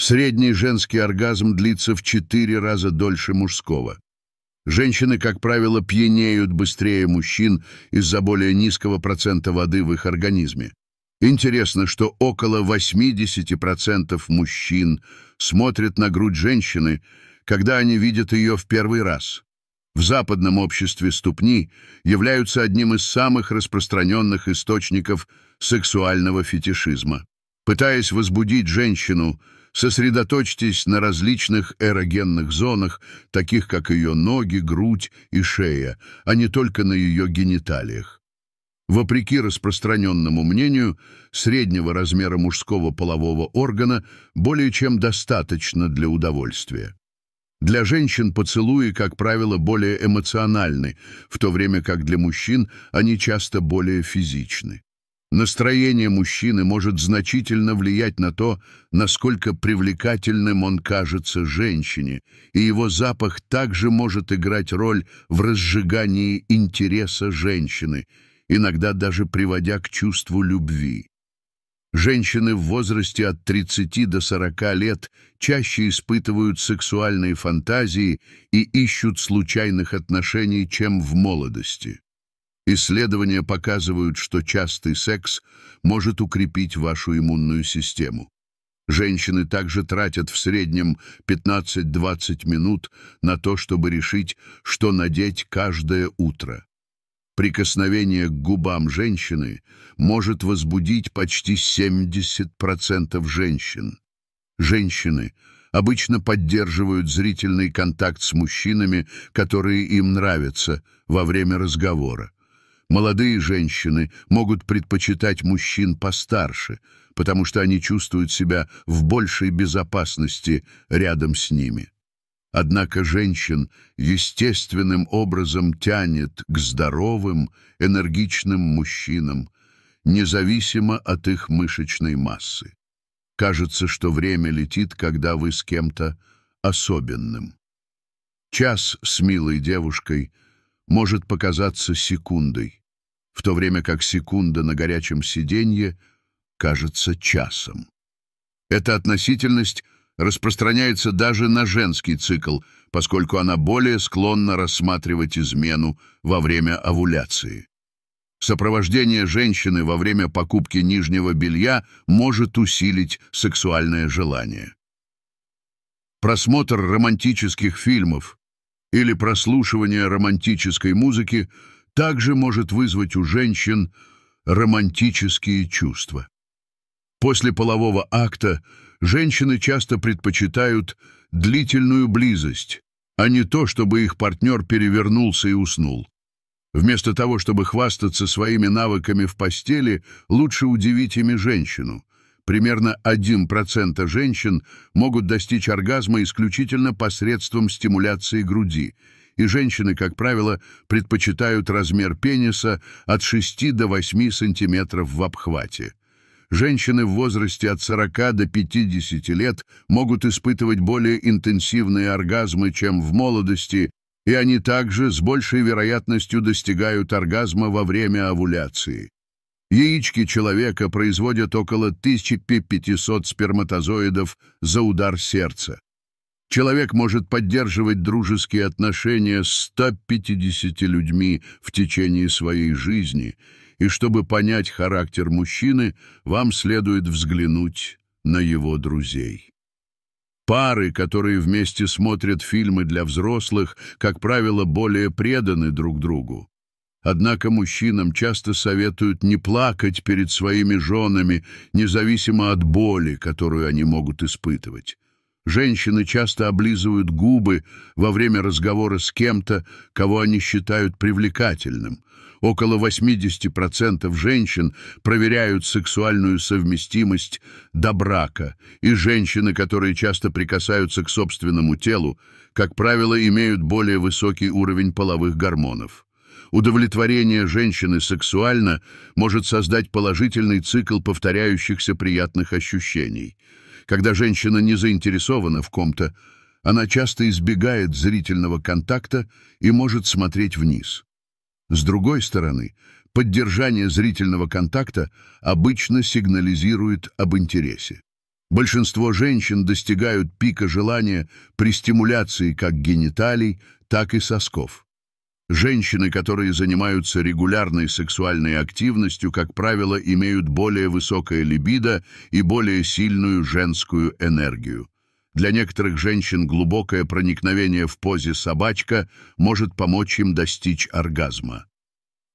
Средний женский оргазм длится в четыре раза дольше мужского. Женщины, как правило, пьянеют быстрее мужчин из-за более низкого процента воды в их организме. Интересно, что около 80% мужчин смотрят на грудь женщины, когда они видят ее в первый раз. В западном обществе ступни являются одним из самых распространенных источников сексуального фетишизма. Пытаясь возбудить женщину – Сосредоточьтесь на различных эрогенных зонах, таких как ее ноги, грудь и шея, а не только на ее гениталиях. Вопреки распространенному мнению, среднего размера мужского полового органа более чем достаточно для удовольствия. Для женщин поцелуи, как правило, более эмоциональны, в то время как для мужчин они часто более физичны. Настроение мужчины может значительно влиять на то, насколько привлекательным он кажется женщине, и его запах также может играть роль в разжигании интереса женщины, иногда даже приводя к чувству любви. Женщины в возрасте от 30 до 40 лет чаще испытывают сексуальные фантазии и ищут случайных отношений, чем в молодости. Исследования показывают, что частый секс может укрепить вашу иммунную систему. Женщины также тратят в среднем 15-20 минут на то, чтобы решить, что надеть каждое утро. Прикосновение к губам женщины может возбудить почти 70% женщин. Женщины обычно поддерживают зрительный контакт с мужчинами, которые им нравятся, во время разговора. Молодые женщины могут предпочитать мужчин постарше, потому что они чувствуют себя в большей безопасности рядом с ними. Однако женщин естественным образом тянет к здоровым, энергичным мужчинам, независимо от их мышечной массы. Кажется, что время летит, когда вы с кем-то особенным. Час с милой девушкой может показаться секундой, то время как секунда на горячем сиденье кажется часом. Эта относительность распространяется даже на женский цикл, поскольку она более склонна рассматривать измену во время овуляции. Сопровождение женщины во время покупки нижнего белья может усилить сексуальное желание. Просмотр романтических фильмов или прослушивание романтической музыки – также может вызвать у женщин романтические чувства. После полового акта женщины часто предпочитают длительную близость, а не то, чтобы их партнер перевернулся и уснул. Вместо того, чтобы хвастаться своими навыками в постели, лучше удивить ими женщину. Примерно 1% женщин могут достичь оргазма исключительно посредством стимуляции груди – и женщины, как правило, предпочитают размер пениса от 6 до 8 сантиметров в обхвате. Женщины в возрасте от 40 до 50 лет могут испытывать более интенсивные оргазмы, чем в молодости, и они также с большей вероятностью достигают оргазма во время овуляции. Яички человека производят около 1500 сперматозоидов за удар сердца. Человек может поддерживать дружеские отношения с 150 людьми в течение своей жизни, и чтобы понять характер мужчины, вам следует взглянуть на его друзей. Пары, которые вместе смотрят фильмы для взрослых, как правило, более преданы друг другу. Однако мужчинам часто советуют не плакать перед своими женами, независимо от боли, которую они могут испытывать. Женщины часто облизывают губы во время разговора с кем-то, кого они считают привлекательным. Около 80% женщин проверяют сексуальную совместимость до брака, и женщины, которые часто прикасаются к собственному телу, как правило, имеют более высокий уровень половых гормонов. Удовлетворение женщины сексуально может создать положительный цикл повторяющихся приятных ощущений – когда женщина не заинтересована в ком-то, она часто избегает зрительного контакта и может смотреть вниз. С другой стороны, поддержание зрительного контакта обычно сигнализирует об интересе. Большинство женщин достигают пика желания при стимуляции как гениталий, так и сосков. Женщины, которые занимаются регулярной сексуальной активностью, как правило, имеют более высокое либидо и более сильную женскую энергию. Для некоторых женщин глубокое проникновение в позе собачка может помочь им достичь оргазма.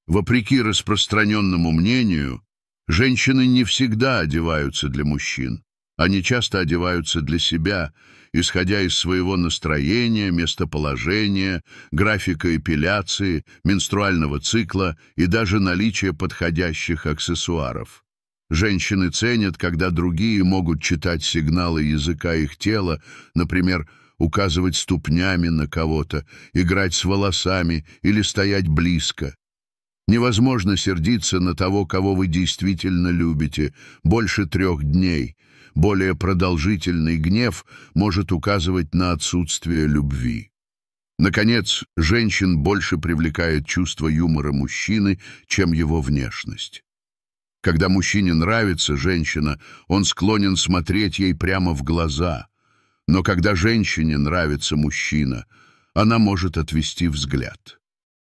Вопреки распространенному мнению, женщины не всегда одеваются для мужчин. Они часто одеваются для себя, исходя из своего настроения, местоположения, графика эпиляции, менструального цикла и даже наличия подходящих аксессуаров. Женщины ценят, когда другие могут читать сигналы языка их тела, например, указывать ступнями на кого-то, играть с волосами или стоять близко. Невозможно сердиться на того, кого вы действительно любите, больше трех дней — более продолжительный гнев может указывать на отсутствие любви. Наконец, женщин больше привлекает чувство юмора мужчины, чем его внешность. Когда мужчине нравится женщина, он склонен смотреть ей прямо в глаза. Но когда женщине нравится мужчина, она может отвести взгляд.